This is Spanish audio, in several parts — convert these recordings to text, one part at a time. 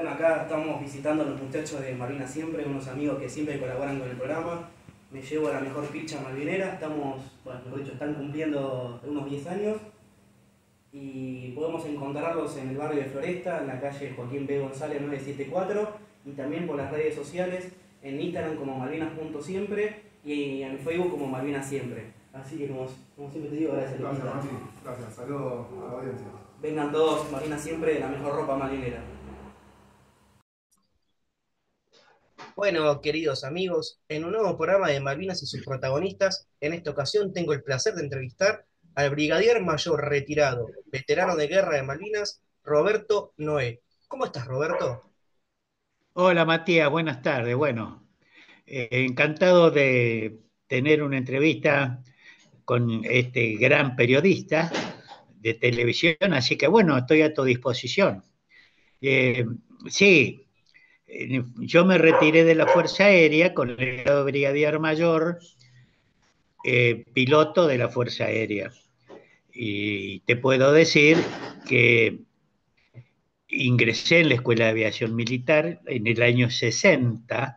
Bueno, acá estamos visitando a los muchachos de marina Siempre, unos amigos que siempre colaboran con el programa. Me llevo a la mejor picha malvinera, estamos, bueno, dicho, están cumpliendo unos 10 años y podemos encontrarlos en el barrio de Floresta, en la calle Joaquín B. González 974 y también por las redes sociales, en Instagram como malvinas.siempre y en Facebook como Malvinas Siempre. Así que como, siempre te digo, gracias. Gracias, Martín. Gracias. Saludos a la audiencia. Vengan todos, Malvinas Siempre, la mejor ropa marinera. Bueno, queridos amigos, en un nuevo programa de Malvinas y sus protagonistas, en esta ocasión tengo el placer de entrevistar al brigadier mayor retirado, veterano de guerra de Malvinas, Roberto Noé. ¿Cómo estás, Roberto? Hola, Matías, buenas tardes. Bueno, eh, encantado de tener una entrevista con este gran periodista de televisión, así que bueno, estoy a tu disposición. Eh, sí, yo me retiré de la Fuerza Aérea con el brigadier mayor, eh, piloto de la Fuerza Aérea. Y te puedo decir que ingresé en la Escuela de Aviación Militar en el año 60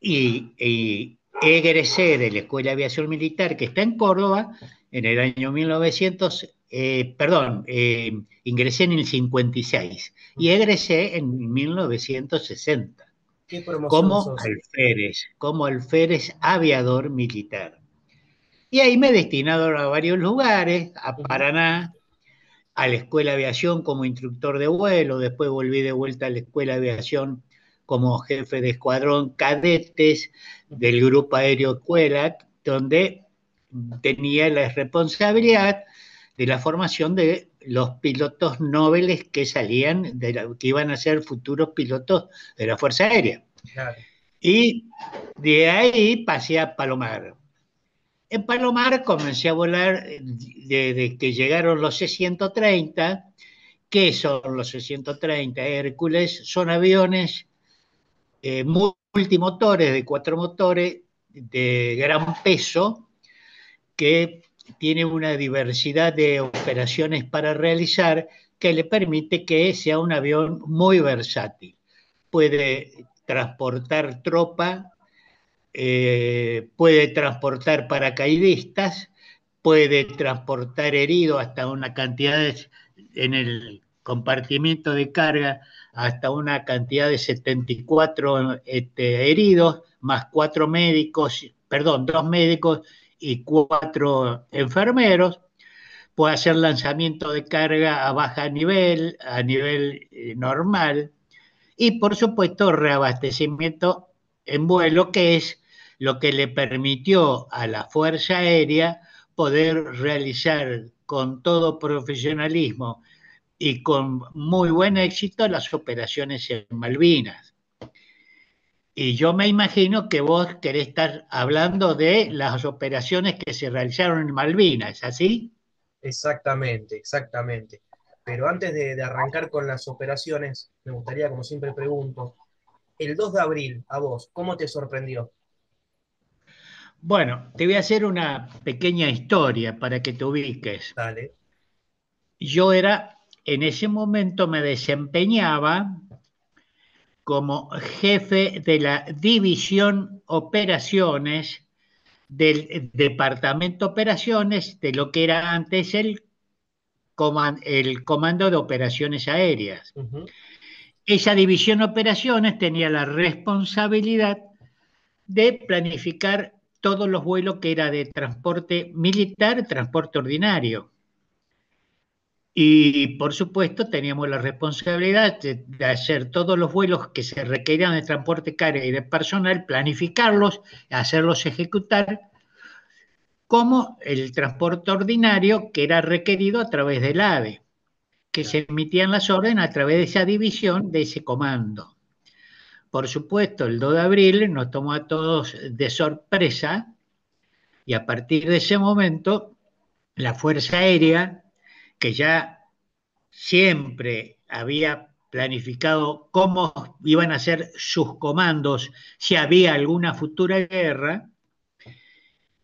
y, egresé de la Escuela de Aviación Militar que está en Córdoba en el año 1960. Eh, perdón, eh, ingresé en el 56 y egresé en 1960 como alférez, como alférez aviador militar. Y ahí me he destinado a varios lugares, a Paraná, a la Escuela de Aviación como instructor de vuelo, después volví de vuelta a la Escuela de Aviación como jefe de escuadrón cadetes del Grupo Aéreo Escuela, donde tenía la responsabilidad la formación de los pilotos nobles que salían, de la, que iban a ser futuros pilotos de la Fuerza Aérea. Y de ahí pasé a Palomar. En Palomar comencé a volar eh, desde que llegaron los 630 130 ¿Qué son los 630 130 Hércules? Son aviones eh, multimotores de cuatro motores de gran peso que tiene una diversidad de operaciones para realizar que le permite que sea un avión muy versátil. Puede transportar tropa, eh, puede transportar paracaidistas, puede transportar heridos hasta una cantidad en el compartimiento de carga hasta una cantidad de 74 este, heridos, más cuatro médicos, perdón, dos médicos y cuatro enfermeros. Puede hacer lanzamiento de carga a baja nivel, a nivel eh, normal. Y por supuesto, reabastecimiento en vuelo, que es lo que le permitió a la Fuerza Aérea poder realizar con todo profesionalismo y con muy buen éxito las operaciones en Malvinas. Y yo me imagino que vos querés estar hablando de las operaciones que se realizaron en Malvinas, ¿es así? Exactamente, exactamente. Pero antes de, arrancar con las operaciones, me gustaría, como siempre pregunto, el 2 de abril, a vos, ¿cómo te sorprendió? Bueno, te voy a hacer una pequeña historia para que te ubiques. Dale. Yo era, en ese momento me desempeñaba como jefe de la división operaciones del departamento operaciones de lo que era antes el, el comando de operaciones aéreas. Esa división operaciones tenía la responsabilidad de planificar todos los vuelos que era de transporte militar, transporte ordinario. Y por supuesto teníamos la responsabilidad de, hacer todos los vuelos que se requerían de transporte carga y de personal, planificarlos, hacerlos ejecutar, como el transporte ordinario que era requerido a través del AVE, que se emitían las órdenes a través de esa división, de ese comando. Por supuesto, el 2 de abril nos tomó a todos de sorpresa y a partir de ese momento la Fuerza Aérea que ya siempre había planificado cómo iban a ser sus comandos si había alguna futura guerra,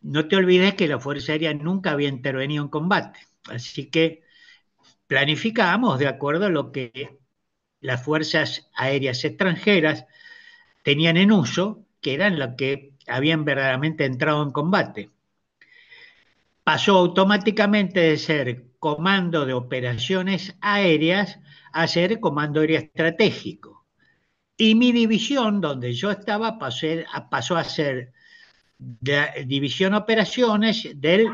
no te olvides que la Fuerza Aérea nunca había intervenido en combate. Así que planificamos de acuerdo a lo que las fuerzas aéreas extranjeras tenían en uso, que eran las que habían verdaderamente entrado en combate. Pasó automáticamente de ser comando de operaciones aéreas a ser comando aéreo estratégico. Y mi división, donde yo estaba, pasó, a ser división operaciones del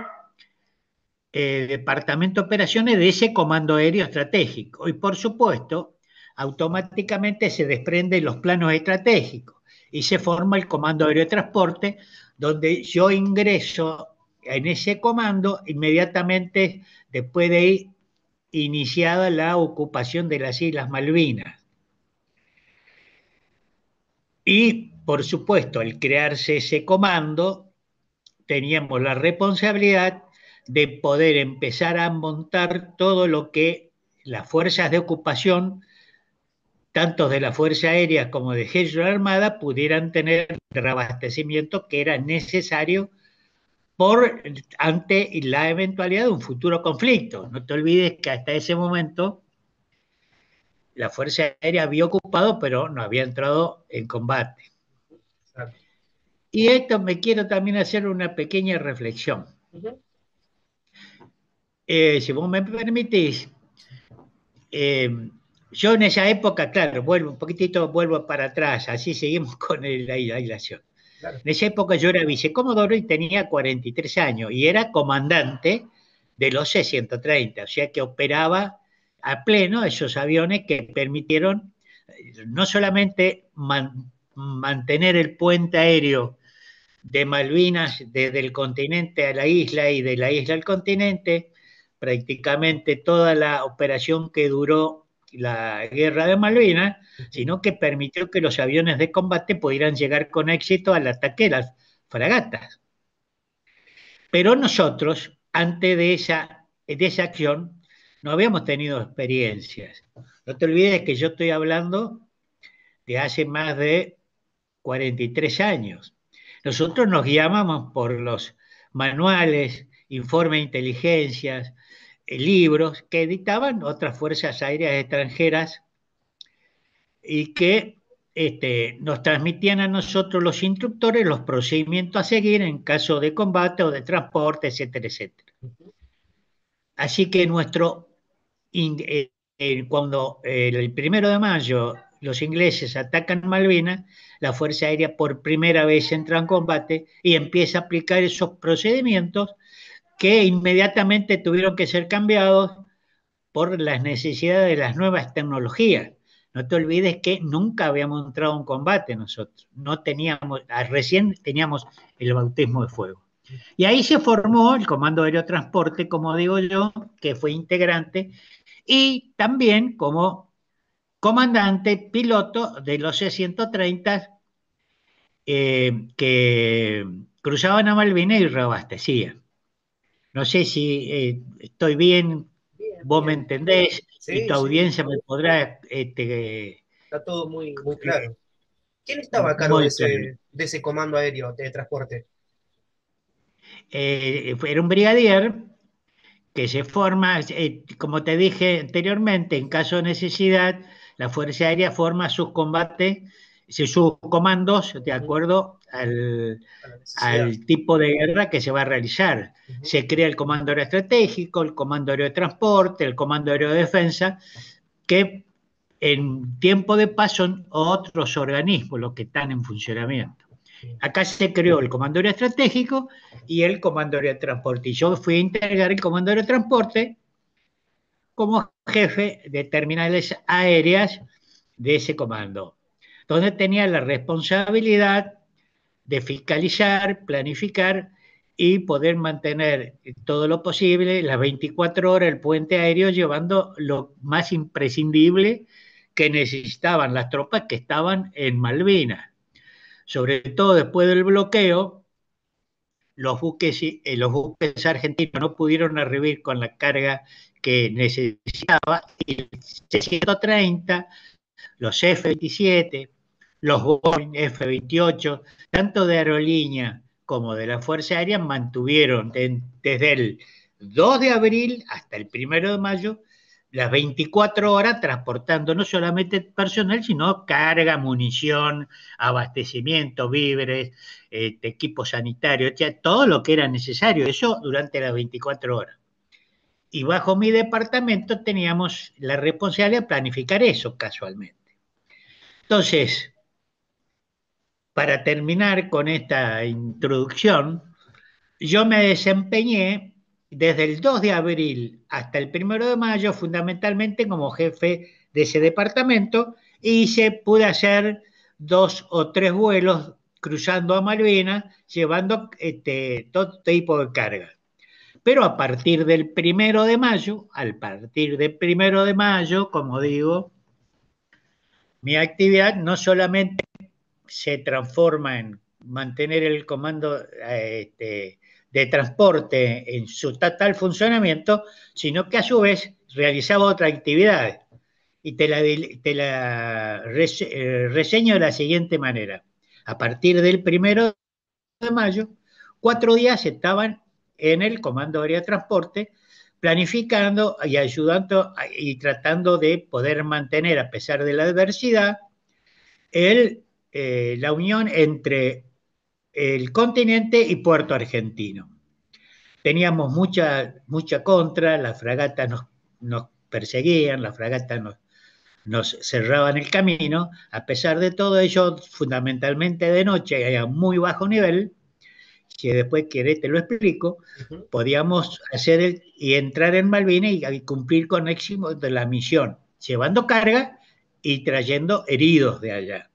eh, departamento operaciones de ese comando aéreo estratégico. Y por supuesto, automáticamente se desprenden los planos estratégicos y se forma el comando aéreo de transporte, donde yo ingreso en ese comando, inmediatamente después de ahí, iniciada la ocupación de las Islas Malvinas. Y, por supuesto, al crearse ese comando, teníamos la responsabilidad de poder empezar a montar todo lo que las fuerzas de ocupación, tanto de la Fuerza Aérea como de Ejército Armada, pudieran tener el abastecimiento que era necesario por, ante la eventualidad de un futuro conflicto. No te olvides que hasta ese momento la Fuerza Aérea había ocupado, pero no había entrado en combate. Y esto me quiero también hacer una pequeña reflexión. Eh, si vos me permitís, eh, yo en esa época, claro, vuelvo un poquitito, vuelvo para atrás, así seguimos con la aislación. En esa época yo era vicecomodoro y tenía 43 años y era comandante de los C-130, o sea que operaba a pleno esos aviones que permitieron eh, no solamente mantener el puente aéreo de Malvinas desde el continente a la isla y de la isla al continente, prácticamente toda la operación que duró la guerra de Malvinas, sino que permitió que los aviones de combate pudieran llegar con éxito al ataque de las fragatas. Pero nosotros, antes de esa, acción, no habíamos tenido experiencias. No te olvides que yo estoy hablando de hace más de 43 años. Nosotros nos guiábamos por los manuales, informes de inteligencias, eh, libros que editaban otras fuerzas aéreas extranjeras y que este, nos transmitían a nosotros los instructores los procedimientos a seguir en caso de combate o de transporte, etcétera, etcétera. Así que nuestro, eh, eh, cuando el primero de mayo los ingleses atacan Malvinas, la Fuerza Aérea por primera vez entra en combate y empieza a aplicar esos procedimientos que inmediatamente tuvieron que ser cambiados por las necesidades de las nuevas tecnologías. No te olvides que nunca habíamos entrado en combate nosotros, no teníamos, ah, recién teníamos el bautismo de fuego. Y ahí se formó el Comando de Aerotransporte, como digo yo, que fue integrante, y también como comandante piloto de los C-130 eh, que cruzaban a Malvinas y reabastecían. No sé si eh, estoy bien, vos me entendés y tu audiencia me podrá... Este, está todo eh, muy, claro. ¿Quién estaba a cargo de ese, comando aéreo de transporte? Eh, era un brigadier que se forma, como te dije anteriormente, en caso de necesidad, la Fuerza Aérea forma sus combates se comandos de acuerdo al, tipo de guerra que se va a realizar. Se crea el comando estratégico, el comando de transporte, el comando aéreo de defensa, que en tiempo de paz son otros organismos los que están en funcionamiento. Acá se creó el comando estratégico y el comando de transporte. Y yo fui a integrar el comando de transporte como jefe de terminales aéreas de ese comando donde tenía la responsabilidad de fiscalizar, planificar y poder mantener todo lo posible, las 24 horas, el puente aéreo, llevando lo más imprescindible que necesitaban las tropas que estaban en Malvinas. Sobre todo después del bloqueo, los buques, eh, argentinos no pudieron arribar con la carga que necesitaba y el c los F-27, los Boeing F-28, tanto de aerolínea como de la Fuerza Aérea, mantuvieron desde el 2 de abril hasta el 1 de mayo las 24 horas transportando no solamente personal, sino carga, munición, abastecimiento, víveres, este, equipo sanitario, todo lo que era necesario, eso durante las 24 horas. Y bajo mi departamento teníamos la responsabilidad de planificar eso casualmente. Entonces, para terminar con esta introducción, yo me desempeñé desde el 2 de abril hasta el 1 de mayo fundamentalmente como jefe de ese departamento y se pude hacer dos o tres vuelos cruzando a Malvinas llevando este, todo tipo de carga. Pero a partir del 1 de mayo, al partir del 1 de mayo, como digo, mi actividad no solamente se transforma en mantener el comando eh, este, de transporte en su total funcionamiento, sino que a su vez realizaba otra actividad. Y te la, te la eh, reseño de la siguiente manera. A partir del primero de mayo, cuatro días estaban en el Comando área de Transporte, planificando y ayudando y tratando de poder mantener, a pesar de la adversidad, el eh, la unión entre el continente y Puerto Argentino. Teníamos mucha, mucha contra, las fragatas nos, perseguían, las fragatas nos, cerraban el camino, a pesar de todo ello, fundamentalmente de noche, a muy bajo nivel, si después querés te lo explico, podíamos hacer y entrar en Malvinas y, cumplir con éxito de la misión, llevando carga y trayendo heridos de allá.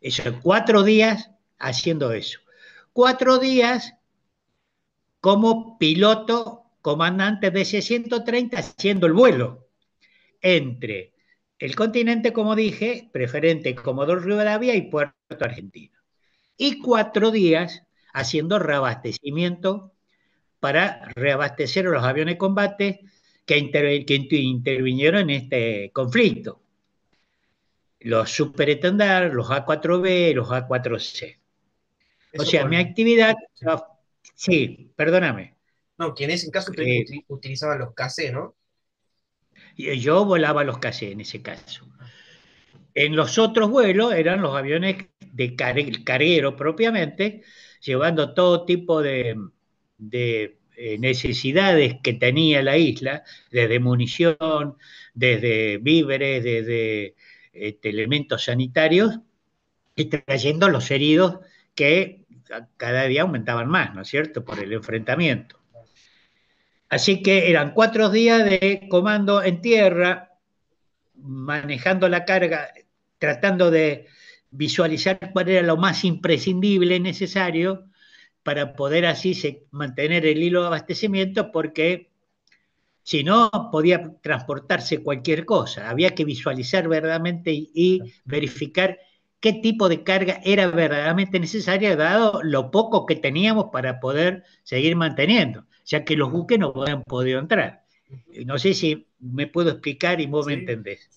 Eso, cuatro días haciendo eso. Cuatro días como piloto comandante de c 130 haciendo el vuelo entre el continente, como dije, preferente Comodoro Rivadavia y Puerto Argentino. Y cuatro días haciendo reabastecimiento para reabastecer a los aviones de combate que intervinieron en este conflicto los superestandar, los A4B, los A4C. o sea, mi actividad, sí, perdóname. No, que eh, eh, en ese caso eh, ah. utilizaban los KC, ¿no? Yo volaba los KC en ese caso. En los otros vuelos eran los aviones de carguero propiamente, llevando todo tipo de, eh, necesidades que tenía la isla, desde munición, desde víveres, desde este, elementos sanitarios y trayendo los heridos que cada día aumentaban más, ¿no es cierto?, por el enfrentamiento. Así que eran cuatro días de comando en tierra, manejando la carga, tratando de visualizar cuál era lo más imprescindible, necesario, para poder así mantener el hilo de abastecimiento, porque si no, podía transportarse cualquier cosa. Había que visualizar verdaderamente y, verificar qué tipo de carga era verdaderamente necesaria, dado lo poco que teníamos para poder seguir manteniendo, ya que los buques no habían podido entrar. No sé si me puedo explicar y vos me entendés.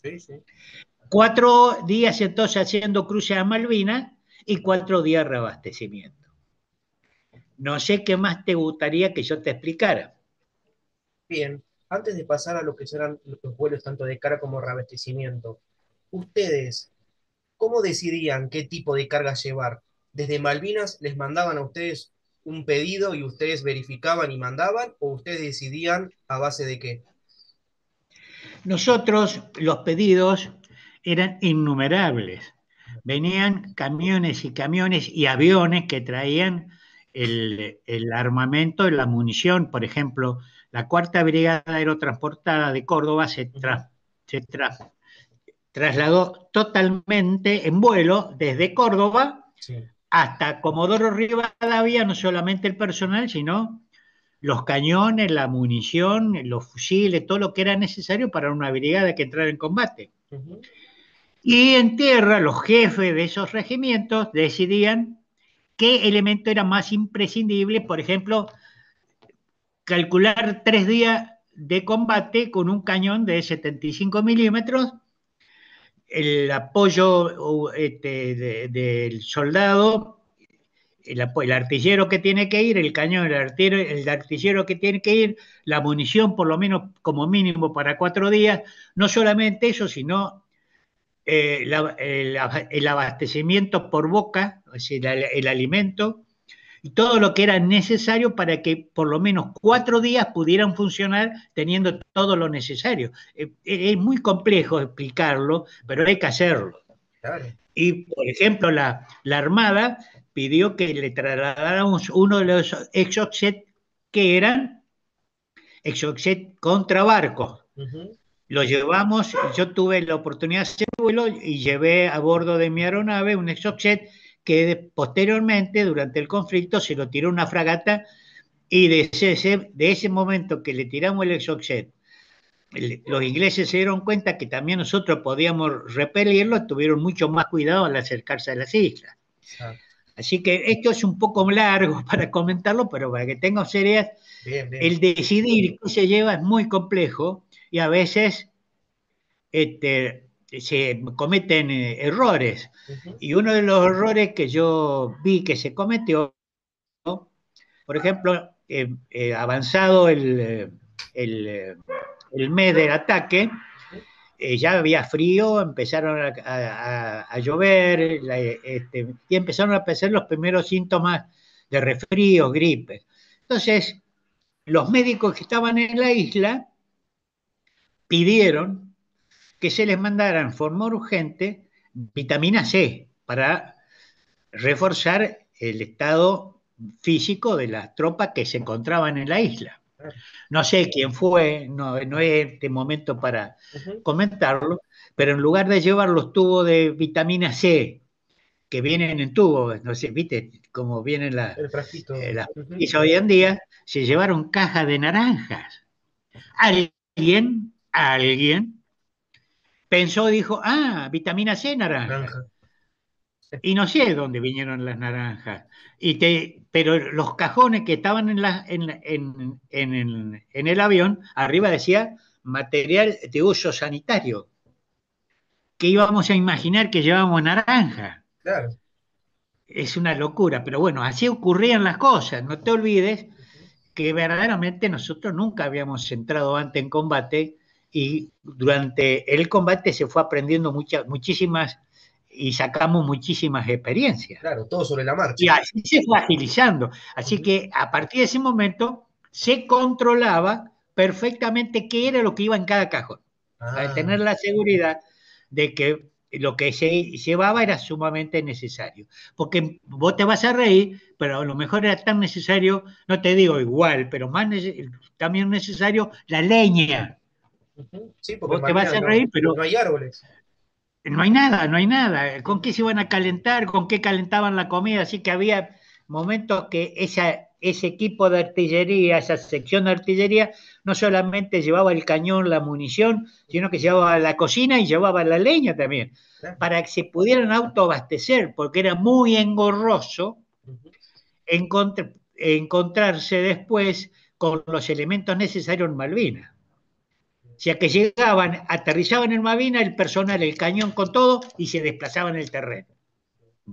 Cuatro días entonces haciendo cruce a Malvinas y cuatro días de reabastecimiento. No sé qué más te gustaría que yo te explicara. Bien antes de pasar a lo que serán los vuelos tanto de cara como reabastecimiento, ustedes, ¿cómo decidían qué tipo de carga llevar? ¿Desde Malvinas les mandaban a ustedes un pedido y ustedes verificaban y mandaban o ustedes decidían a base de qué? Nosotros los pedidos eran innumerables. Venían camiones y camiones y aviones que traían el, el armamento, la munición, por ejemplo, la cuarta brigada aerotransportada de Córdoba se, trasladó totalmente en vuelo desde Córdoba hasta Comodoro Rivadavia, no solamente el personal, sino los cañones, la munición, los fusiles, todo lo que era necesario para una brigada que entrara en combate. Y en tierra los jefes de esos regimientos decidían qué elemento era más imprescindible, por ejemplo, calcular tres días de combate con un cañón de 75 milímetros, el apoyo este, del soldado, el, artillero que tiene que ir, el cañón, el artillero, el artillero que tiene que ir, la munición por lo menos como mínimo para cuatro días, no solamente eso, sino eh, el, abastecimiento por boca, es decir, el alimento, y todo lo que era necesario para que por lo menos cuatro días pudieran funcionar teniendo todo lo necesario. Eh, eh, es muy complejo explicarlo, pero hay que hacerlo. Y, por ejemplo, la, Armada pidió que le trasladáramos uno de los exocet que eran exocet contra barcos. Lo llevamos, yo tuve la oportunidad de hacer y llevé a bordo de mi aeronave un exocet que posteriormente, durante el conflicto, se lo tiró una fragata y de ese, de ese momento que le tiramos el exocet, los ingleses se dieron cuenta que también nosotros podíamos repelirlo, tuvieron mucho más cuidado al acercarse a las islas. Así que esto es un poco largo para comentarlo, pero para que tengas serias, el decidir qué se lleva es muy complejo y a veces este, se cometen eh, errores. Y uno de los errores que yo vi que se cometió, por ejemplo, eh, eh, avanzado el, mes del ataque, ya había frío, empezaron a, llover este, y empezaron a aparecer los primeros síntomas de resfrío, gripe. Entonces, los médicos que estaban en la isla pidieron que se les mandaran en forma urgente vitamina C para reforzar el estado físico de las tropas que se encontraban en la isla. No sé quién fue, no, es este momento para comentarlo, pero en lugar de llevar los tubos de vitamina C, que vienen en tubos, no sé, viste cómo vienen las eh, la, hoy en día, se llevaron cajas de naranjas. Alguien, alguien pensó y dijo, ah, vitamina C, naranja. Y no sé dónde vinieron las naranjas. Y pero los cajones que estaban en, la, en, el avión, arriba decía material de uso sanitario. Que íbamos a imaginar que llevábamos naranja. Claro. Es una locura, pero bueno, así ocurrían las cosas. No te olvides que verdaderamente nosotros nunca habíamos entrado antes en combate y durante el combate se fue aprendiendo muchas, muchísimas y sacamos muchísimas experiencias. Claro, todo sobre la marcha. Y así se fue agilizando. Así que a partir de ese momento se controlaba perfectamente qué era lo que iba en cada cajón, ah. para tener la seguridad de que lo que se llevaba era sumamente necesario. Porque vos te vas a reír, pero a lo mejor era tan necesario, no te digo igual, pero más también necesario la leña porque te vas reír, pero no hay árboles. No hay nada, no hay nada. ¿Con qué se iban a calentar? ¿Con qué calentaban la comida? Así que había momentos que esa, ese equipo de artillería, esa sección de artillería, no solamente llevaba el cañón, la munición, sino que llevaba la cocina y llevaba la leña también, para que se pudieran autoabastecer, porque era muy engorroso encontrarse después con los elementos necesarios en Malvinas sea que llegaban, aterrizaban en Mavina, el personal, el cañón con todo y se desplazaban el terreno.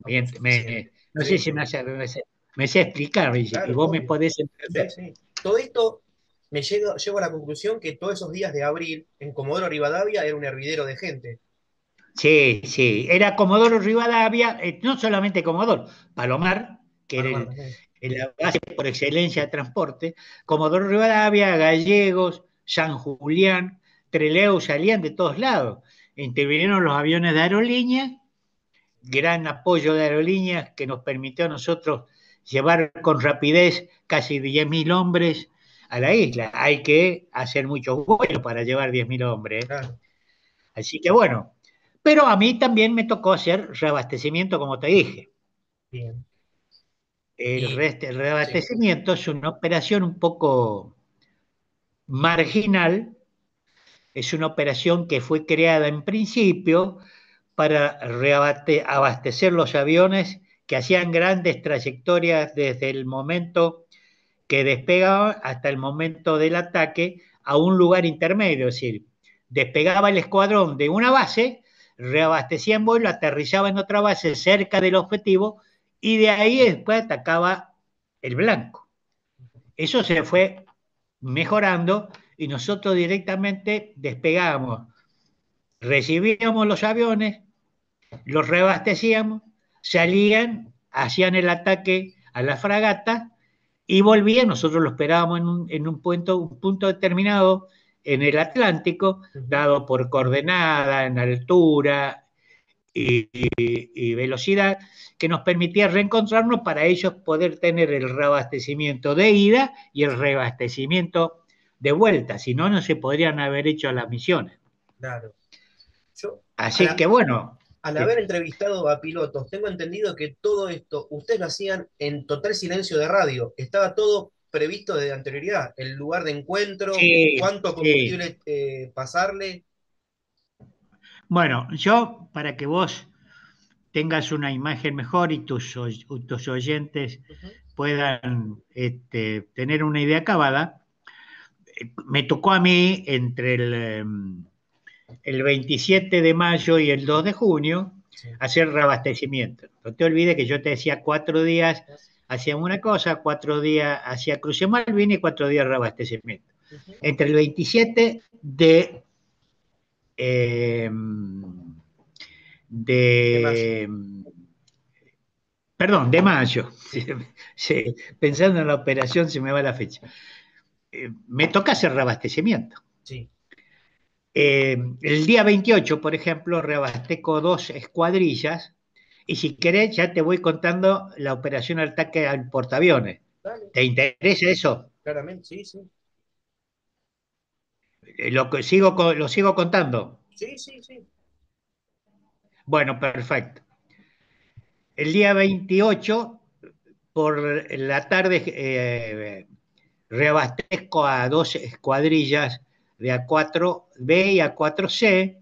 Eh, no sé si me hace, me, sé, explicar, vos me podés entender. todo esto me llego, a la conclusión que todos esos días de abril en Comodoro Rivadavia era un hervidero de gente. Sí, sí, era Comodoro Rivadavia, eh, no solamente Comodoro, Palomar, que era la base por excelencia de transporte, Comodoro Rivadavia, Gallegos, San Julián, Trelew salían de todos lados. Intervinieron los aviones de aerolíneas, gran apoyo de aerolíneas que nos permitió a nosotros llevar con rapidez casi 10.000 hombres a la isla. Hay que hacer muchos vuelos para llevar 10.000 hombres. Así que bueno, pero a mí también me tocó hacer reabastecimiento, como te dije. El, reabastecimiento es una operación un poco marginal es una operación que fue creada en principio para abastecer los aviones que hacían grandes trayectorias desde el momento que despegaban hasta el momento del ataque a un lugar intermedio, es decir, despegaba el escuadrón de una base, reabastecía en vuelo, aterrizaba en otra base cerca del objetivo y de ahí después atacaba el blanco. Eso se fue mejorando y nosotros directamente despegábamos, recibíamos los aviones, los reabastecíamos, salían, hacían el ataque a la fragata y volvían, nosotros lo esperábamos en un, punto, un punto determinado en el Atlántico, dado por coordenada, en altura y, y, velocidad, que nos permitía reencontrarnos para ellos poder tener el reabastecimiento de ida y el reabastecimiento de vuelta, si no, no se podrían haber hecho las misiones. Claro. Así que bueno. Al haber entrevistado a pilotos, tengo entendido que todo esto ustedes lo hacían en total silencio de radio. Estaba todo previsto de anterioridad, el lugar de encuentro, cuánto combustible eh, pasarle. Bueno, yo para que vos tengas una imagen mejor y tus, oyentes puedan este, tener una idea acabada, me tocó a mí entre el, 27 em, de mayo y el 2 de junio hacer reabastecimiento. No te olvides que yo te decía cuatro días hacía una cosa, cuatro días hacía Cruce Malvin y cuatro días reabastecimiento. Entre el 27 de, em, em, perdón, de mayo, pensando en la operación se me va la fecha. Eh, me toca hacer reabastecimiento. Sí. Eh, el día 28, por ejemplo, reabasteco dos escuadrillas y si querés ya te voy contando la operación al ataque al portaaviones. ¿Te interesa eso? Claramente, sí, sí. Eh, lo, que sigo, lo sigo contando. Sí, sí, sí. Bueno, perfecto. El día 28, por la tarde, reabastezco a dos escuadrillas de A4B y A4C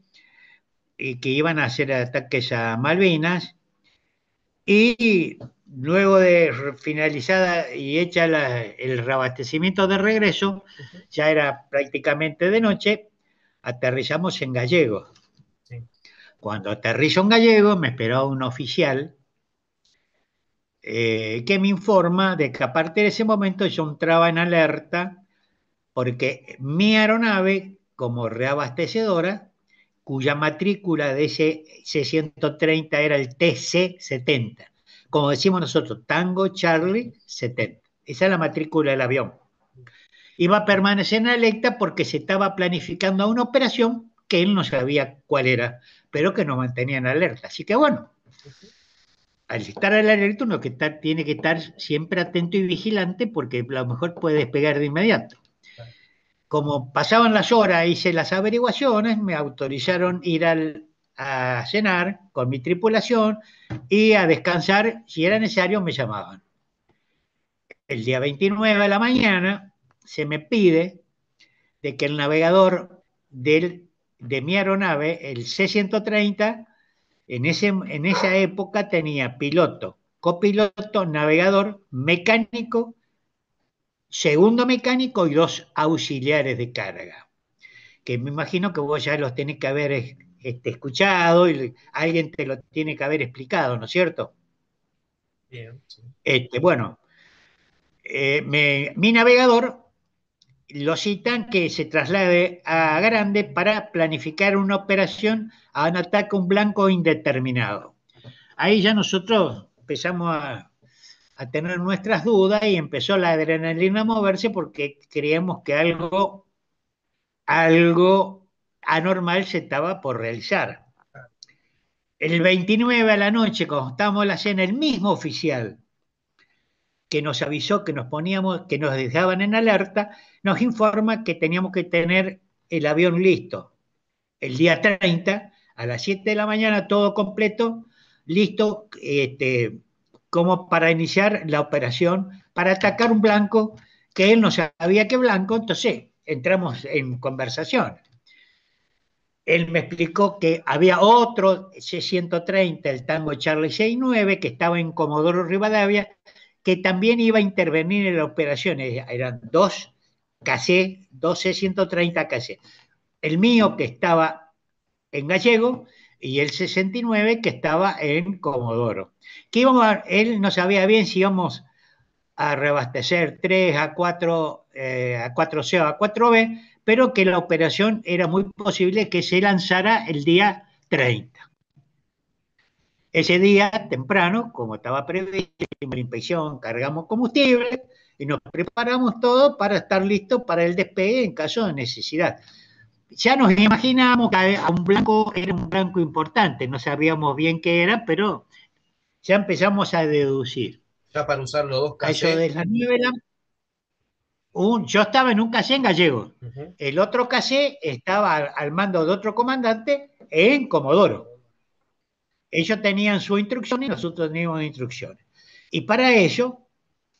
y que iban a hacer ataques a Malvinas. Y luego de finalizada y hecha el reabastecimiento de regreso, ya era prácticamente de noche, aterrizamos en Gallegos. Cuando aterrizo en Gallego me esperaba un oficial eh, que me informa de que a partir de ese momento yo entraba en alerta porque mi aeronave, como reabastecedora, cuya matrícula de ese C-130 era el TC-70, como decimos nosotros, Tango Charlie 70. Esa es la matrícula del avión. Iba a permanecer en alerta porque se estaba planificando una operación que él no sabía cuál era, pero que nos mantenía en alerta. Así que bueno, al estar al aire uno que tiene que estar siempre atento y vigilante porque a lo mejor puede despegar de inmediato. Como pasaban las horas, hice las averiguaciones, me autorizaron ir a cenar con mi tripulación y a descansar, si era necesario me llamaban. El día 29 de la mañana se me pide de que el navegador del, de mi aeronave, el C-130, en, ese, en esa época tenía piloto, copiloto, navegador, mecánico, segundo mecánico y dos auxiliares de carga, que me imagino que vos ya los tenés que haber este, escuchado y alguien te lo tiene que haber explicado, ¿no es cierto? Este, bueno, eh, mi navegador lo citan que se traslade a Grande para planificar una operación a un ataque a un blanco indeterminado. Ahí ya nosotros empezamos a, tener nuestras dudas y empezó la adrenalina a moverse porque creíamos que algo, algo anormal se estaba por realizar. El 29 a la noche, cuando estábamos en la cena, el mismo oficial que nos avisó que nos poníamos, que nos dejaban en alerta, nos informa que teníamos que tener el avión listo el día 30, a las 7 de la mañana, todo completo, listo este, como para iniciar la operación, para atacar un blanco que él no sabía qué blanco, entonces entramos en conversación. Él me explicó que había otro C-130, el Tango Charlie 69, que estaba en Comodoro Rivadavia, que también iba a intervenir en la operación, eh, Eran dos casé, 12, 130 casé. El mío que estaba en gallego y el 69 que estaba en Comodoro. Que él no sabía bien si íbamos a reabastecer 3 a 4, eh, a 4C o a 4B, pero que la operación era muy posible que se lanzara el día 30. Ese día, temprano, como estaba previsto, la inspección, cargamos combustible, y nos preparamos todo para estar listos para el despegue en caso de necesidad. Ya nos imaginábamos que a un blanco era un blanco importante, no sabíamos bien qué era, pero ya empezamos a deducir. Ya para usar los dos casos yo estaba en un casé en gallego, el otro casé estaba al mando de otro comandante en Comodoro. Ellos tenían su instrucción y nosotros teníamos instrucciones. Y para ello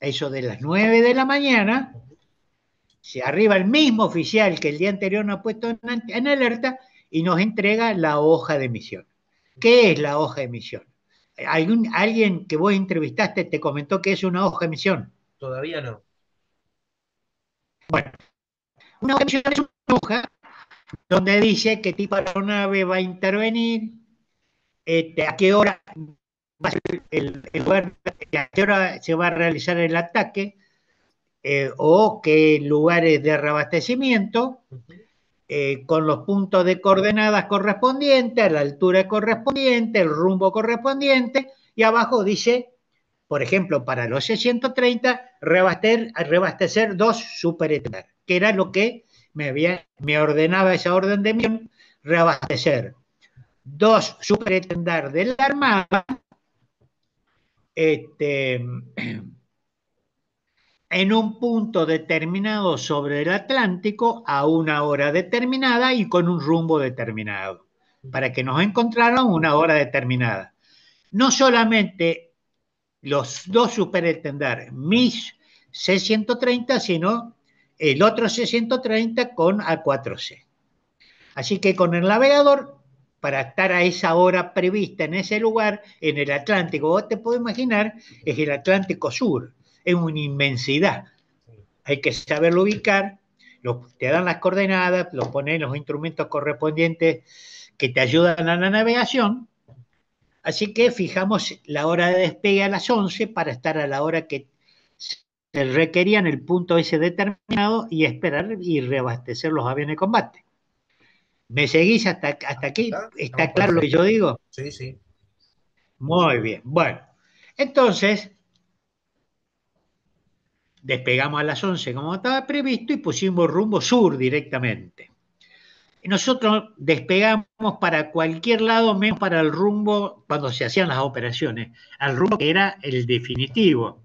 eso de las 9 de la mañana, se arriba el mismo oficial que el día anterior nos ha puesto en, alerta y nos entrega la hoja de misión. ¿Qué es la hoja de misión? ¿Alguien que vos entrevistaste te comentó que es una hoja de misión? Todavía no. Bueno, una hoja de misión es una hoja donde dice qué tipo de aeronave va a intervenir, este, a qué hora el, lugar qué se va a realizar el ataque eh, o qué lugares de reabastecimiento eh, con los puntos de coordenadas correspondientes, la altura correspondiente, el rumbo correspondiente y abajo dice, por ejemplo, para los 630 e reabastecer, dos superetar, que era lo que me, me ordenaba esa orden de misión, reabastecer dos superetendar de la Armada este, en un punto determinado sobre el Atlántico a una hora determinada y con un rumbo determinado, para que nos encontraran una hora determinada. No solamente los dos superestendar, mis C-130, sino el otro C-130 con A4C. Así que con el navegador para estar a esa hora prevista en ese lugar, en el Atlántico. Vos te puedo imaginar, es el Atlántico Sur, es una inmensidad. Hay que saberlo ubicar, te dan las coordenadas, los ponen los instrumentos correspondientes que te ayudan a la navegación. Así que fijamos la hora de despegue a las 11 para estar a la hora que se requería en el punto ese determinado y esperar y reabastecer los aviones de combate. ¿Me seguís hasta, hasta aquí? ¿Está, claro lo que yo digo? Sí, sí. Muy bien. Bueno, entonces, despegamos a las 11 como estaba previsto y pusimos rumbo sur directamente. Nosotros despegamos para cualquier lado, menos para el rumbo, cuando se hacían las operaciones, al rumbo que era el definitivo,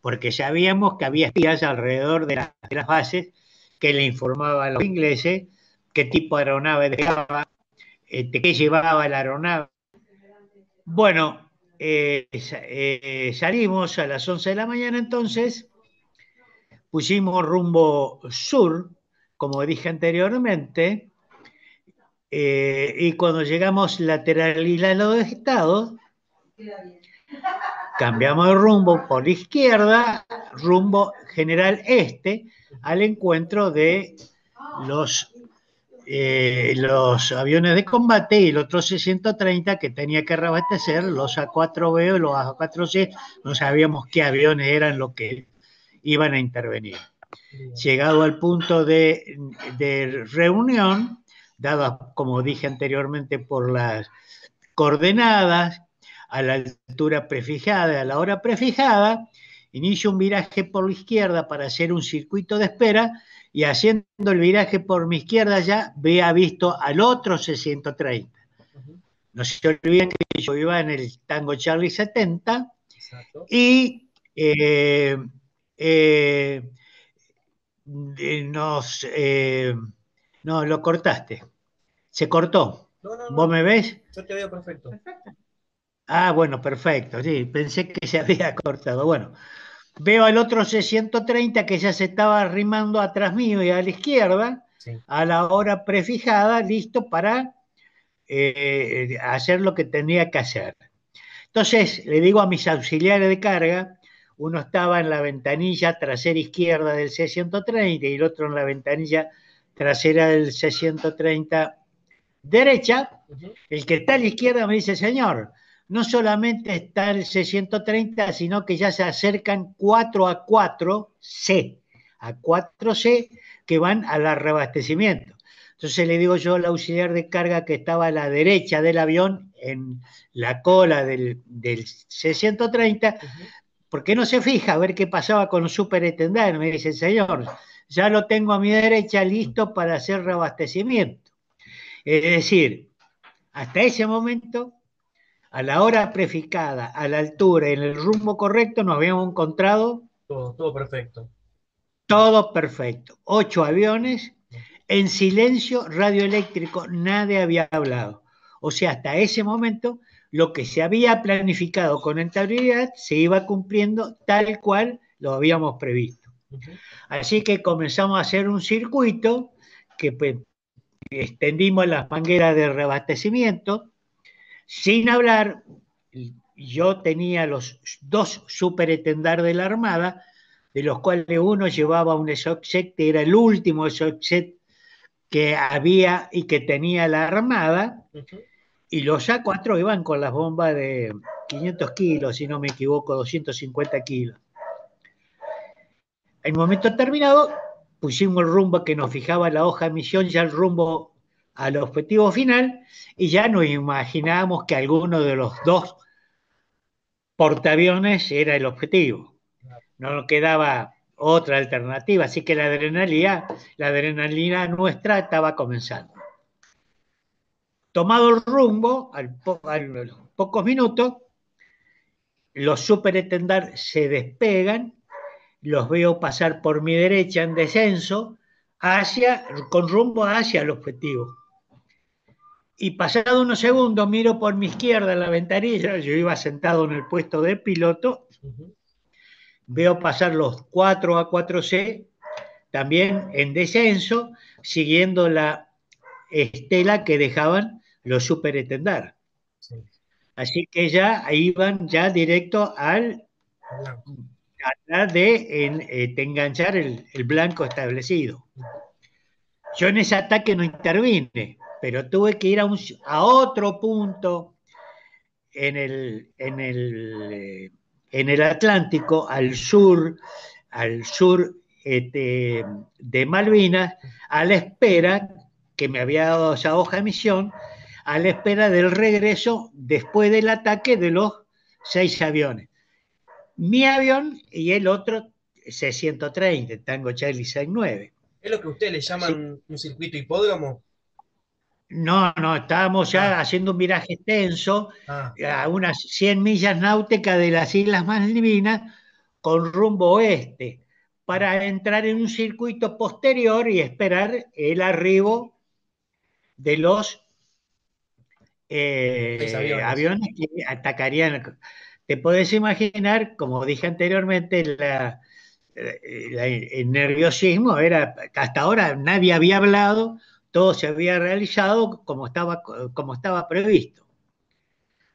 porque sabíamos que había espías alrededor de, de las bases que le informaban a los ingleses qué tipo de aeronave dejaba, este, qué llevaba la aeronave. Bueno, eh, eh, salimos a las 11 de la mañana entonces, pusimos rumbo sur, como dije anteriormente, eh, y cuando llegamos lateral y lado de Estado, cambiamos de rumbo por izquierda, rumbo general este, al encuentro de los eh, los aviones de combate y el otro 630 que tenía que reabastecer los A4B y los A4C, no sabíamos qué aviones eran los que iban a intervenir. Llegado al punto de, reunión, dado, como dije anteriormente, por las coordenadas, a la altura prefijada, a la hora prefijada, inicio un viraje por la izquierda para hacer un circuito de espera y haciendo el viraje por mi izquierda ya había visto al otro 630. 130 No se olviden que yo iba en el Tango Charlie 70 y eh, eh, eh, nos... no, lo cortaste. Se cortó. ¿Vos me ves? Yo te veo perfecto. Ah, bueno, perfecto. Sí, pensé que se había cortado. Bueno, Veo al otro C-130 que ya se estaba arrimando atrás mío y a la izquierda, a la hora prefijada, listo para eh, eh, hacer lo que tenía que hacer. Entonces le digo a mis auxiliares de carga, uno estaba en la ventanilla trasera izquierda del C-130 y el otro en la ventanilla trasera del C-130 derecha, el que está a la izquierda me dice, señor, no solamente está el C130, sino que ya se acercan 4 a 4C, a 4C que van al reabastecimiento. Entonces le digo yo al auxiliar de carga que estaba a la derecha del avión, en la cola del, C-130, ¿por qué no se fija a ver qué pasaba con los Me dice, señor, ya lo tengo a mi derecha listo para hacer reabastecimiento. Es decir, hasta ese momento a la hora prefijada, a la altura, en el rumbo correcto, nos habíamos encontrado. Todo, perfecto. Todo perfecto. Ocho aviones, en silencio radioeléctrico, nadie había hablado. O sea, hasta ese momento, lo que se había planificado con anterioridad se iba cumpliendo tal cual lo habíamos previsto. Así que comenzamos a hacer un circuito que pues, extendimos las mangueras de reabastecimiento, sin hablar, yo tenía los dos superetendar de la Armada, de los cuales uno llevaba un exocet, que era el último set que había y que tenía la Armada, y los A4 iban con las bombas de 500 kilos, si no me equivoco, 250 kilos. En momento terminado, pusimos el rumbo que nos fijaba la hoja de misión, ya el rumbo al objetivo final y ya nos imaginábamos que alguno de los dos portaaviones era el objetivo. No nos quedaba otra alternativa, así que la adrenalina, la adrenalina nuestra estaba comenzando. Tomado el rumbo, al a los pocos minutos, los superetendar se despegan, los veo pasar por mi derecha en descenso, hacia, con rumbo hacia el objetivo y pasado unos segundos miro por mi izquierda en la ventanilla, yo iba sentado en el puesto de piloto, veo pasar los 4 A4C, también en descenso, siguiendo la estela que dejaban los superetendar. Así que ya iban ya directo al eh, de enganchar el, el blanco establecido. Yo en ese ataque no intervine, pero tuve que ir a, otro punto en el, en, el, eh, en el Atlántico, al sur, al sur este, de Malvinas, a la espera, que me había dado esa hoja de misión, a la espera del regreso después del ataque de los seis aviones. Mi avión y el otro 630, 130 Tango Charlie 69. ¿Es lo que ustedes le llaman un circuito hipódromo? No, no, estábamos ya ah. haciendo un viraje extenso ah. a unas 100 millas náuticas de las Islas Malvinas con rumbo oeste para ah. entrar en un circuito posterior y esperar el arribo de los eh, aviones. que atacarían. Te podés imaginar, como dije anteriormente, eh, el nerviosismo era, hasta ahora nadie había hablado todo se había realizado como estaba, como estaba previsto.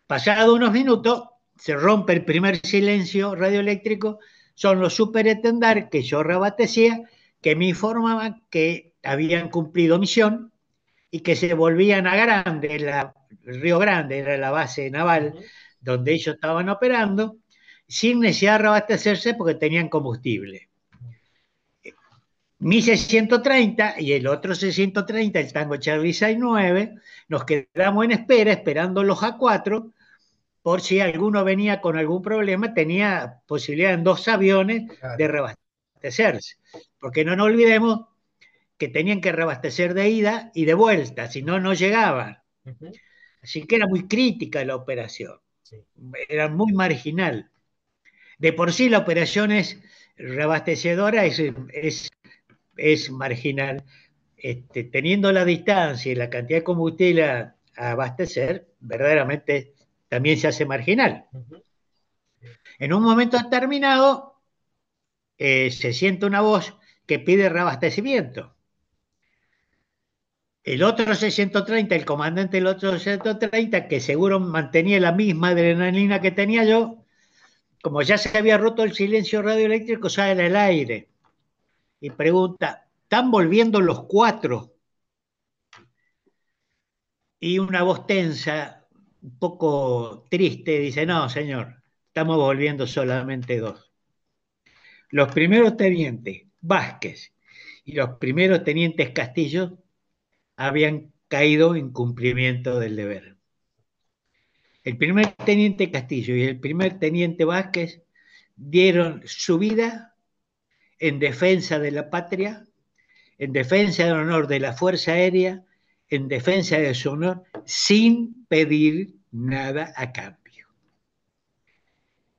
Pasados unos minutos, se rompe el primer silencio radioeléctrico, son los superetendar que yo reabastecía, que me informaban que habían cumplido misión y que se volvían a Grande, la, Río Grande era la base naval donde ellos estaban operando, sin necesidad de reabastecerse porque tenían combustible. Mi 630 y el otro 630, el tango Charlie 69, nos quedamos en espera, esperando los A4, por si alguno venía con algún problema, tenía posibilidad en dos aviones de reabastecerse. Porque no nos olvidemos que tenían que reabastecer de ida y de vuelta, si no, no llegaban. Así que era muy crítica la operación, era muy marginal. De por sí la operación es reabastecedora, es es marginal, este, teniendo la distancia y la cantidad de combustible a, abastecer, verdaderamente también se hace marginal. En un momento determinado, eh, se siente una voz que pide reabastecimiento. El otro 630, el comandante del otro 630, que seguro mantenía la misma adrenalina que tenía yo, como ya se había roto el silencio radioeléctrico, sale el aire y pregunta, ¿están volviendo los cuatro? Y una voz tensa, un poco triste, dice, no, señor, estamos volviendo solamente dos. Los primeros tenientes Vázquez y los primeros tenientes Castillo habían caído en cumplimiento del deber. El primer teniente Castillo y el primer teniente Vázquez dieron su vida en defensa de la patria, en defensa del honor de la Fuerza Aérea, en defensa de su honor, sin pedir nada a cambio.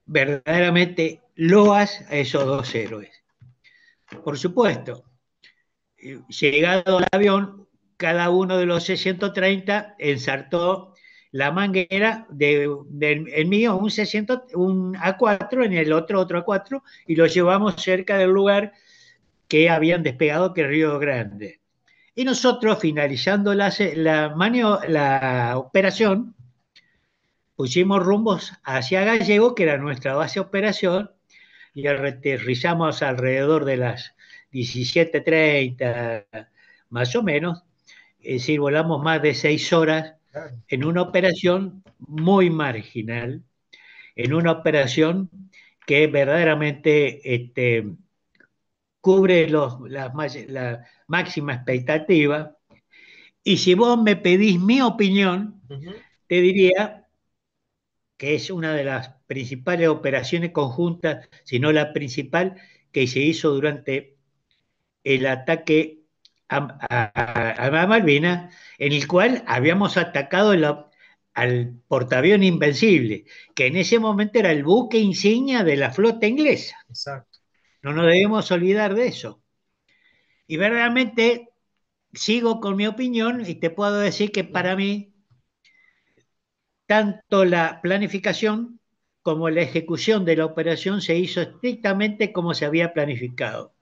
Verdaderamente loas a esos dos héroes. Por supuesto, eh, llegado al avión, cada uno de los 630 ensartó la manguera de, el mío un, un A4, en el otro otro A4, y lo llevamos cerca del lugar que habían despegado, que es Río Grande. Y nosotros, finalizando la, la, la operación, pusimos rumbos hacia Gallego, que era nuestra base de operación, y aterrizamos alrededor de las 17.30, más o menos, es decir, volamos más de seis horas en una operación muy marginal, en una operación que verdaderamente este, cubre la máxima expectativa. Y si vos me pedís mi opinión, te diría que es una de las principales operaciones conjuntas, si no la principal, que se hizo durante el ataque a, Malvina, en el cual habíamos atacado al portaavión Invencible, que en ese momento era el buque insignia de la flota inglesa. Exacto. No nos debemos olvidar de eso. Y verdaderamente sigo con mi opinión y te puedo decir que para mí, tanto la planificación como la ejecución de la operación se hizo estrictamente como se había planificado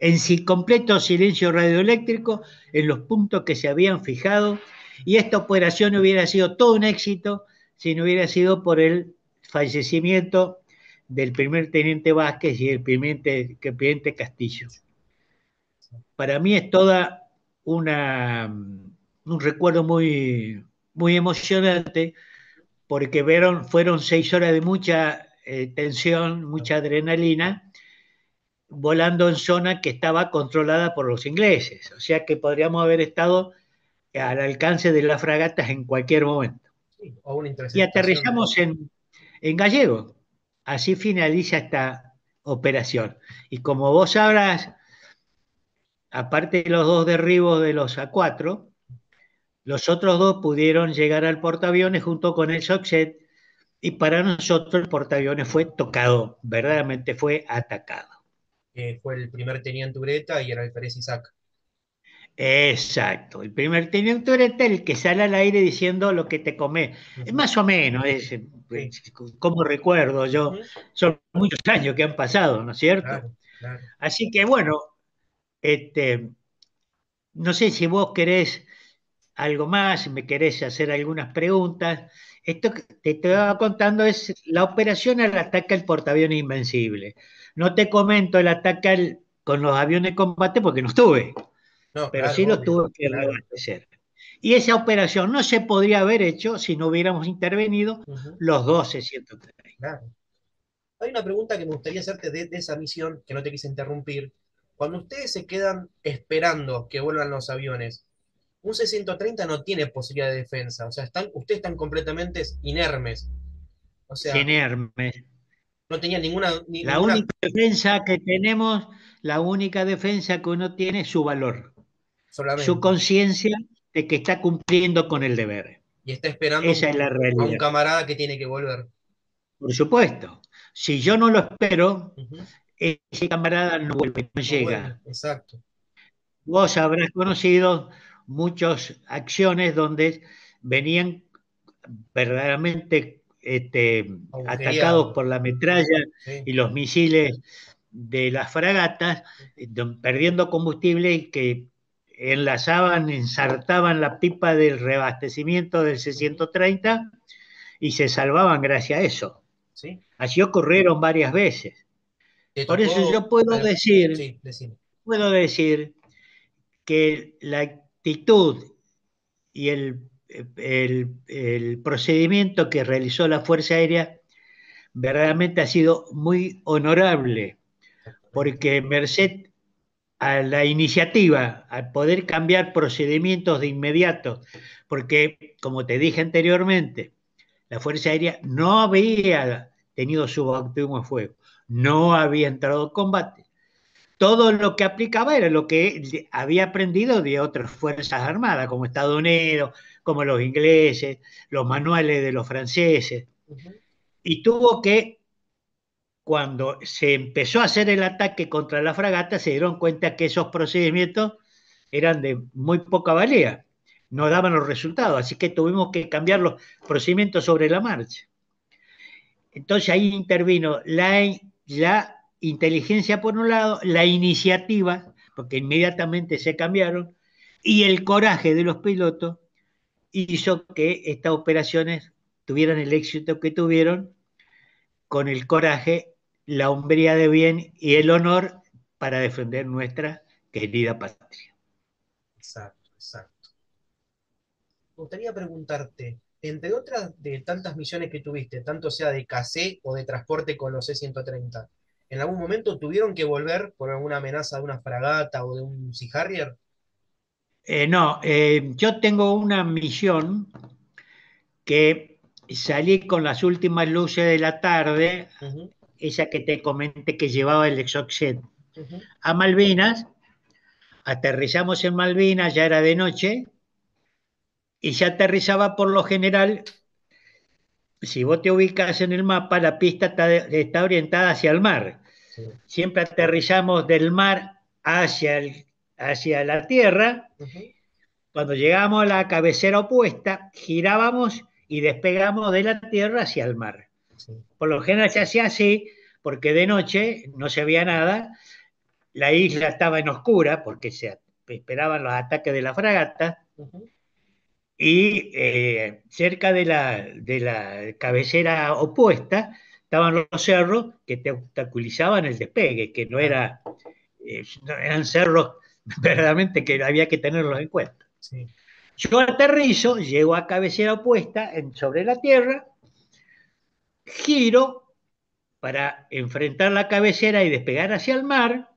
en completo silencio radioeléctrico en los puntos que se habían fijado y esta operación hubiera sido todo un éxito si no hubiera sido por el fallecimiento del primer teniente Vázquez y el primer teniente Castillo. Para mí es toda una, un recuerdo muy, muy emocionante porque fueron seis horas de mucha eh, tensión, mucha adrenalina volando en zona que estaba controlada por los ingleses, o sea que podríamos haber estado al alcance de las fragatas en cualquier momento. y aterrizamos en, en Gallego. Así finaliza esta operación. Y como vos sabrás, aparte de los dos derribos de los A4, los otros dos pudieron llegar al portaaviones junto con el Soxet y para nosotros el portaaviones fue tocado, verdaderamente fue atacado que fue el primer teniente Ureta y el alférez Isaac. Exacto, el primer teniente Ureta el que sale al aire diciendo lo que te come. es Más o menos, es, como recuerdo yo, son muchos años que han pasado, ¿no es cierto? Así que bueno, este, no sé si vos querés algo más, me querés hacer algunas preguntas. Esto que te estaba contando es la operación al ataque al portaaviones invencible. No te comento el ataque con los aviones de combate porque no estuve, pero sí lo tuve que Y esa operación no se podría haber hecho si no hubiéramos intervenido los 12 130. Hay una pregunta que me gustaría hacerte de, de esa misión, que no te quise interrumpir. Cuando ustedes se quedan esperando que vuelvan los aviones, un C-130 no tiene posibilidad de defensa. O sea, están, ustedes están completamente inermes. O sea, inermes. No tenía ninguna. la única defensa que tenemos, la única defensa que uno tiene es su valor. Su conciencia de que está cumpliendo con el deber. Y está esperando a un camarada que tiene que volver. Por supuesto. Si yo no lo espero, ese camarada no vuelve, no, llega. Exacto. Vos habrás conocido muchas acciones donde venían verdaderamente este, atacados por la metralla y los misiles de las fragatas, eh, perdiendo combustible y que enlazaban, ensartaban la pipa del reabastecimiento del C-130 y se salvaban gracias a eso. Así ocurrieron varias veces. Por eso yo puedo decir, puedo decir que la y el, procedimiento que realizó la Fuerza Aérea verdaderamente ha sido muy honorable, porque merced a la iniciativa, al poder cambiar procedimientos de inmediato, porque como te dije anteriormente, la Fuerza Aérea no había tenido su bautismo de fuego, no había entrado en combate todo lo que aplicaba era lo que había aprendido de otras fuerzas armadas, como Estados Unidos, como los ingleses, los manuales de los franceses. Y tuvo que, cuando se empezó a hacer el ataque contra la fragata, se dieron cuenta que esos procedimientos eran de muy poca valía, no daban los resultados, así que tuvimos que cambiar los procedimientos sobre la marcha. Entonces ahí intervino la, la inteligencia por un lado, la iniciativa, porque inmediatamente se cambiaron, y el coraje de los pilotos hizo que estas operaciones tuvieran el éxito que tuvieron con el coraje, la hombría de bien y el honor para defender nuestra querida patria. Exacto, exacto. Me gustaría preguntarte, entre otras de tantas misiones que tuviste, tanto sea de casé o de transporte con los C-130, en algún momento tuvieron que volver por alguna amenaza de una fragata o de un Sea Harrier? Eh, no, eh, yo tengo una misión que salí con las últimas luces de la tarde, esa que te comenté que llevaba el Exoxet, a Malvinas, aterrizamos en Malvinas, ya era de noche, y se aterrizaba por lo general si vos te ubicas en el mapa, la pista está, orientada hacia el mar. Siempre aterrizamos del mar hacia, la tierra. Cuando llegamos a la cabecera opuesta, girábamos y despegamos de la tierra hacia el mar. Por lo general se hacía así, porque de noche no se veía nada, la isla estaba en oscura porque se esperaban los ataques de la fragata y eh, cerca de la, cabecera opuesta estaban los cerros que te obstaculizaban el despegue, que no era, eh, eran cerros verdaderamente que había que tenerlos en cuenta. Yo aterrizo, llego a cabecera opuesta en, sobre la tierra, giro para enfrentar la cabecera y despegar hacia el mar,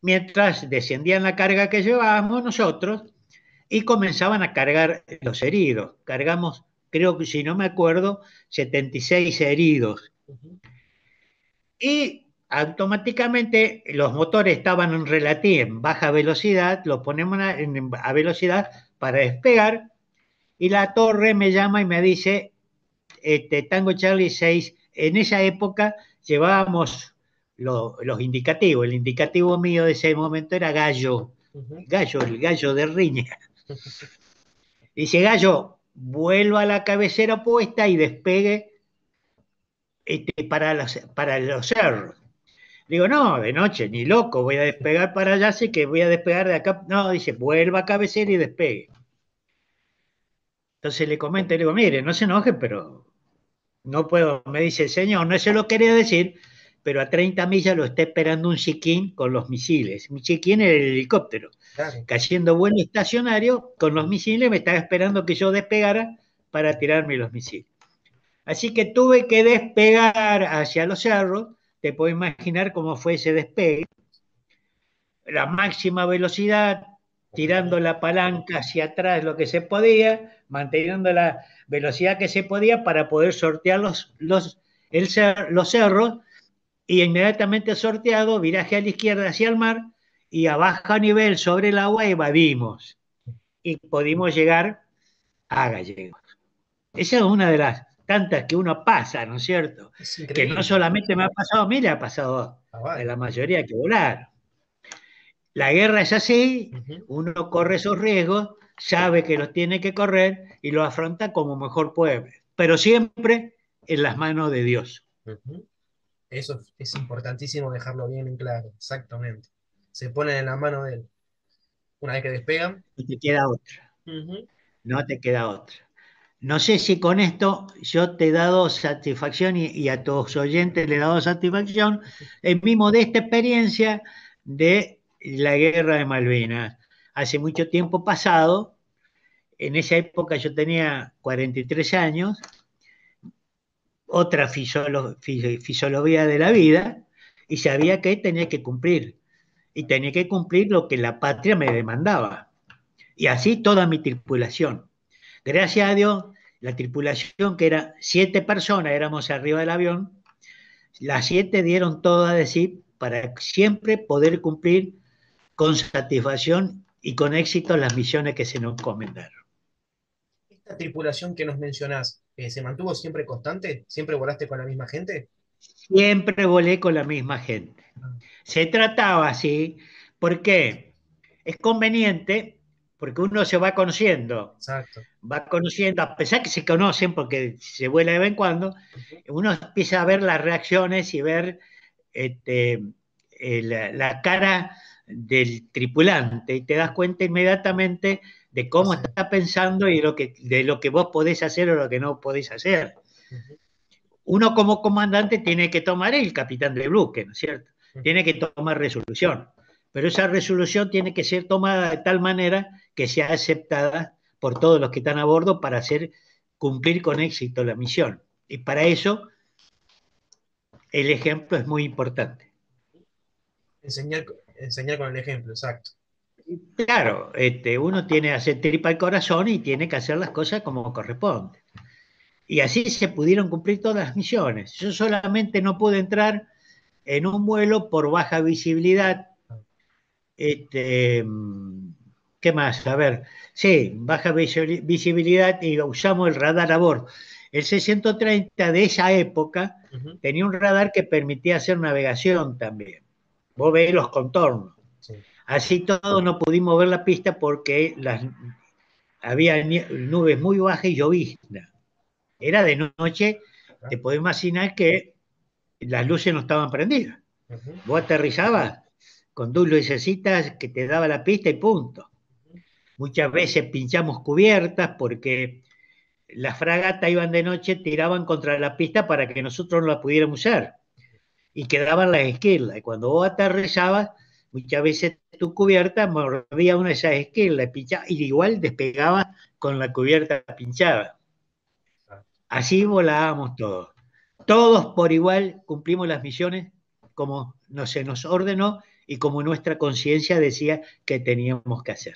mientras descendían la carga que llevábamos nosotros, y comenzaban a cargar los heridos. Cargamos, creo que si no me acuerdo, 76 heridos. Y automáticamente los motores estaban en relativa, en baja velocidad, los ponemos a, velocidad para despegar y la torre me llama y me dice, este, Tango Charlie 6, en esa época llevábamos los indicativos, el indicativo mío de ese momento era gallo, gallo, el gallo de riña. Dice Gallo, vuelva a la cabecera opuesta y despegue este, para, los, para los cerros. Digo, no, de noche, ni loco, voy a despegar para allá, sé que voy a despegar de acá. No, dice, vuelva a cabecera y despegue. Entonces le comento, le digo, mire, no se enoje, pero no puedo. Me dice, señor, no se lo quería decir, pero a 30 millas lo está esperando un chiquín con los misiles. Mi chiquín era el helicóptero, cayendo vuelo estacionario con los misiles, me estaba esperando que yo despegara para tirarme los misiles. Así que tuve que despegar hacia los cerros, te puedo imaginar cómo fue ese despegue, la máxima velocidad, tirando la palanca hacia atrás lo que se podía, manteniendo la velocidad que se podía para poder sortear los, los, los cerros y inmediatamente sorteado, viraje a la izquierda hacia el mar y a baja nivel sobre el agua evadimos y pudimos llegar a Gallegos. Esa es una de las tantas que uno pasa, ¿no es cierto? que no solamente me ha pasado a mí, le ha pasado ah, a la mayoría que volar. La guerra es así, uno corre esos riesgos, sabe que los tiene que correr y lo afronta como mejor puede, pero siempre en las manos de Dios. Eso es importantísimo dejarlo bien en claro, exactamente. Se ponen en la mano de él. Una vez que despegan. Y te queda otra. No te queda otra. No sé si con esto yo te he dado satisfacción y, a tus oyentes le he dado satisfacción, en mismo de esta experiencia de la guerra de Malvinas. Hace mucho tiempo pasado, en esa época yo tenía 43 años, otra fisiología de la vida y sabía que tenía que cumplir. Y tenía que cumplir lo que la patria me demandaba. Y así toda mi tripulación. Gracias a Dios, la tripulación, que era siete personas, éramos arriba del avión, las siete dieron todo a decir para siempre poder cumplir con satisfacción y con éxito las misiones que se nos encomendaron. Esta tripulación que nos mencionás, eh, se mantuvo siempre constante? ¿Siempre volaste con la misma gente? Siempre volé con la misma gente. Ah. Se trataba así, porque es conveniente, porque uno se va conociendo. Exacto. Va conociendo, a pesar que se conocen, porque se vuela de vez en cuando, uno empieza a ver las reacciones y ver este, eh, la cara del tripulante y te das cuenta inmediatamente de cómo está pensando y lo que, de lo que vos podés hacer o lo que no podés hacer. Uno como comandante tiene que tomar el capitán de bloque, ¿no es cierto? Tiene que tomar resolución, pero esa resolución tiene que ser tomada de tal manera que sea aceptada por todos los que están a bordo para hacer cumplir con éxito la misión. Y para eso el ejemplo es muy importante. Enseñar, enseñar con el ejemplo, exacto. Claro, este, uno tiene que hacer tripa al corazón y tiene que hacer las cosas como corresponde. Y así se pudieron cumplir todas las misiones. Yo solamente no pude entrar en un vuelo por baja visibilidad. Este, ¿Qué más? A ver, sí, baja visibilidad y usamos el radar a bordo. El 630 de esa época tenía un radar que permitía hacer navegación también. Vos veis los contornos. Así todo no pudimos ver la pista porque había nubes muy bajas y llovizna. Era de noche, te podés imaginar que las luces no estaban prendidas. Vos aterrizabas con dos lucecitas que te daba la pista y punto. Muchas veces pinchamos cubiertas porque las fragatas iban de noche, tiraban contra la pista para que nosotros no la pudiéramos usar. Y quedaban las esquilas. Y cuando vos aterrizabas, Muchas veces tu cubierta mordía una de esas esquinas y igual despegaba con la cubierta pinchada. Así volábamos todos. Todos por igual cumplimos las misiones como se nos ordenó y como nuestra conciencia decía que teníamos que hacer.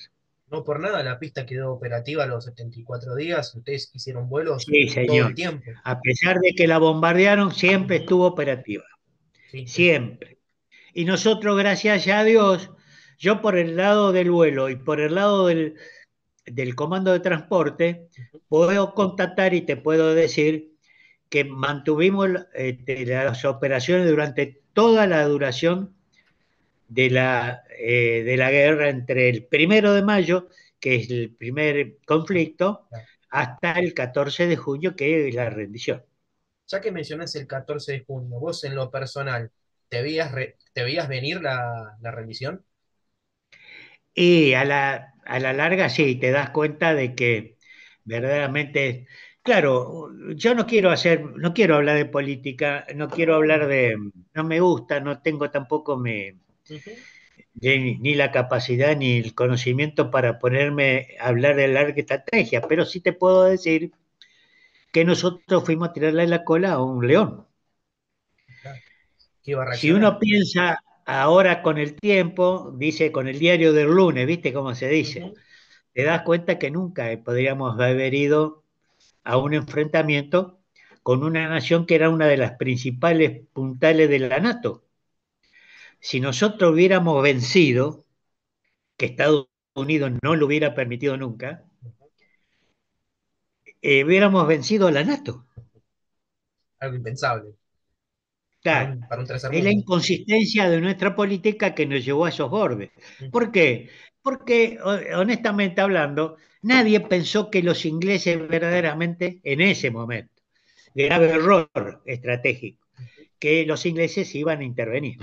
No por nada la pista quedó operativa los 74 días, ustedes hicieron vuelos todo el tiempo. A pesar de que la bombardearon, siempre estuvo operativa. Siempre. Y nosotros, gracias a Dios, yo por el lado del vuelo y por el lado del, comando de transporte, puedo contactar y te puedo decir que mantuvimos este, las operaciones durante toda la duración de la, eh, de la guerra entre el primero de mayo, que es el primer conflicto, hasta el 14 de junio, que es la rendición. Ya que mencionas el 14 de junio, vos en lo personal, ¿Te veías, te veías venir la, la Y a la, a la larga sí, te das cuenta de que verdaderamente, claro, yo no quiero hacer, no quiero hablar de política, no quiero hablar de, no me gusta, no tengo tampoco me, ni, ni, la capacidad ni el conocimiento para ponerme a hablar de larga estrategia, pero sí te puedo decir que nosotros fuimos a tirarle la cola a un león. Si uno piensa ahora con el tiempo, dice con el diario del lunes, ¿viste cómo se dice? Te das cuenta que nunca eh, podríamos haber ido a un enfrentamiento con una nación que era una de las principales puntales de la NATO. Si nosotros hubiéramos vencido, que Estados Unidos no lo hubiera permitido nunca, eh, hubiéramos vencido a la NATO. Algo impensable. Claro. Para la inconsistencia de nuestra política que nos llevó a esos bordes. ¿Por qué? Porque, honestamente hablando, nadie pensó que los ingleses verdaderamente, en ese momento, grave error estratégico, que los ingleses iban a intervenir.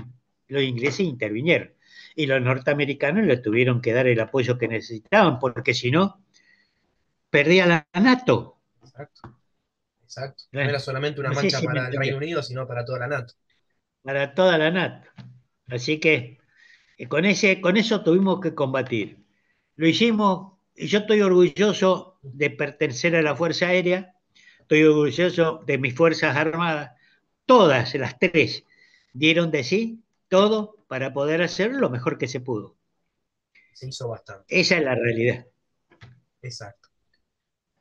Los ingleses intervinieron y los norteamericanos les tuvieron que dar el apoyo que necesitaban, porque si no, perdía la NATO. Exacto. Exacto. No era solamente una mancha para el Reino Unido, sino para toda la NATO. Para toda la NATO. Así que eh, con, ese, con eso tuvimos que combatir. Lo hicimos y yo estoy orgulloso de pertenecer a la Fuerza Aérea, estoy orgulloso de mis Fuerzas Armadas. Todas, las tres, dieron de sí todo para poder hacer lo mejor que se pudo. Se hizo bastante. Esa es la realidad. Exacto.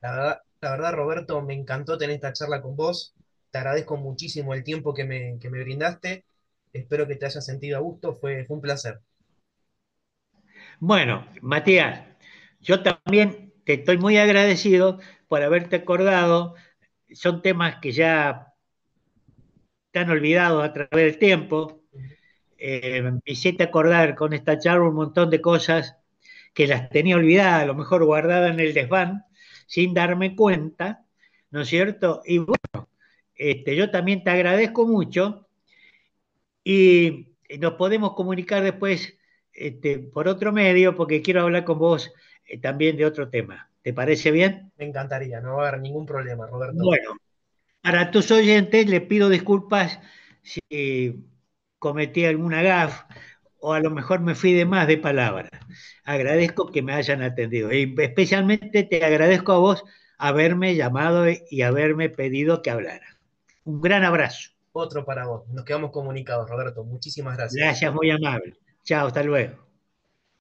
La verdad, la verdad, Roberto, me encantó tener esta charla con vos. Te agradezco muchísimo el tiempo que me, brindaste. Espero que te hayas sentido a gusto. Fue, un placer. Bueno, Matías, yo también te estoy muy agradecido por haberte acordado. Son temas que ya están olvidados a través del tiempo. Eh, me acordar con esta charla un montón de cosas que las tenía olvidadas, a lo mejor guardadas en el desván, sin darme cuenta, ¿no es cierto? Y bueno, este, yo también te agradezco mucho y nos podemos comunicar después este, por otro medio porque quiero hablar con vos eh, también de otro tema. ¿Te parece bien? Me encantaría, no va a haber ningún problema, Roberto. Bueno, para tus oyentes les pido disculpas si cometí alguna gaf o a lo mejor me fui de más de palabras. Agradezco que me hayan atendido. Y especialmente te agradezco a vos haberme llamado y haberme pedido que hablara. Un gran abrazo. Otro para vos. Nos quedamos comunicados, Roberto. Muchísimas gracias. Gracias, muy amable. Chao, hasta luego.